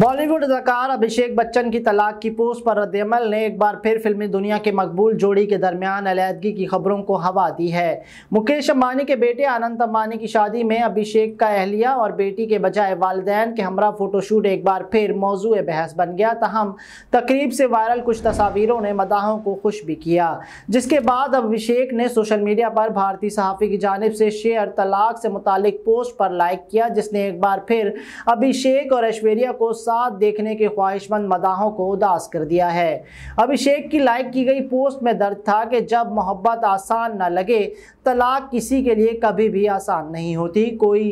बॉलीवुड अदाकार अभिषेक बच्चन की तलाक की पोस्ट पर रद्दमल ने एक बार फिर फिल्मी दुनिया के मकबूल जोड़ी के दरमियान अलीहदगी की खबरों को हवा दी है मुकेश अंबानी के बेटे अनंत अंबानी की शादी में अभिषेक का अहलिया और बेटी के बजाय वालदेन के हमरा फोटोशूट एक बार फिर मौजू बहस बन गया तहम तकरीब से वायरल कुछ तस्वीरों ने मदाहों को खुश भी किया जिसके बाद अभिषेक ने सोशल मीडिया पर भारतीय सहाफ़ी की जानब से शेयर तलाक से मुतल पोस्ट पर लाइक किया जिसने एक बार फिर अभिषेक और ऐश्वर्या को साथ देखने के ख्वाहिशमंद मदाहों को उदास कर दिया है अभिषेक की लाइक की गई पोस्ट में दर्द था कि जब मोहब्बत आसान ना लगे तलाक किसी के लिए कभी भी आसान नहीं होती कोई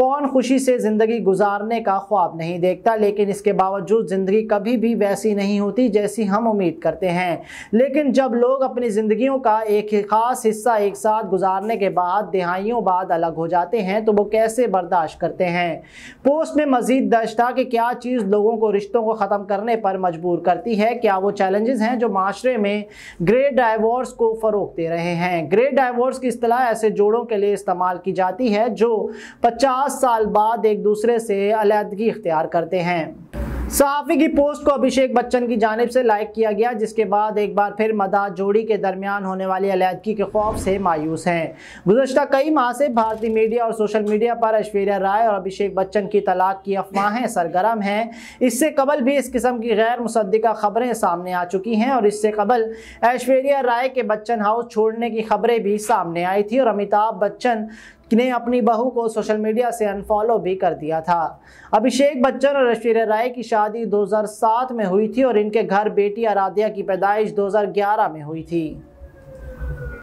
कौन खुशी से ज़िंदगी गुजारने का ख्वाब नहीं देखता लेकिन इसके बावजूद ज़िंदगी कभी भी वैसी नहीं होती जैसी हम उम्मीद करते हैं लेकिन जब लोग अपनी ज़िंदगियों का एक ख़ास हिस्सा एक साथ गुजारने के बाद दहाइयों बाद अलग हो जाते हैं तो वो कैसे बर्दाश्त करते हैं पोस्ट में मजीद दर्ज था कि क्या चीज़ चीज़ लोगों को रिश्तों को ख़त्म करने पर मजबूर करती है क्या वो चैलेंजेस हैं जो माशरे में ग्रे डाइवोर्स को फ़रोग दे रहे हैं ग्रेट डाइवोर्स की असलाह ऐसे जोड़ों के लिए इस्तेमाल की जाती है जो पचास साल बाद एक दूसरे से अलीहदगी इख्तियार करते हैं सहाफी की पोस्ट को अभिषेक बच्चन की जानब से लाइक किया गया जिसके बाद एक बार फिर मदा जोड़ी के दरमियान होने वाली अलीहदगी के खौफ से मायूस हैं गुजशत कई माह से भारतीय मीडिया और सोशल मीडिया पर ऐश्वर्या राय और अभिषेक बच्चन की तलाक की अफवाहें सरगर्म हैं इससे कबल भी इस किस्म की गैर मुसदा खबरें सामने आ चुकी हैं और इससे कबल ऐश्वर्या राय के बच्चन हाउस छोड़ने की खबरें भी सामने आई थी और अमिताभ बच्चन ने अपनी बहू को सोशल मीडिया से अनफॉलो भी कर दिया था अभिषेक बच्चन और ऐश्वर्या राय की शादी 2007 में हुई थी और इनके घर बेटी आराध्या की पैदाइश 2011 में हुई थी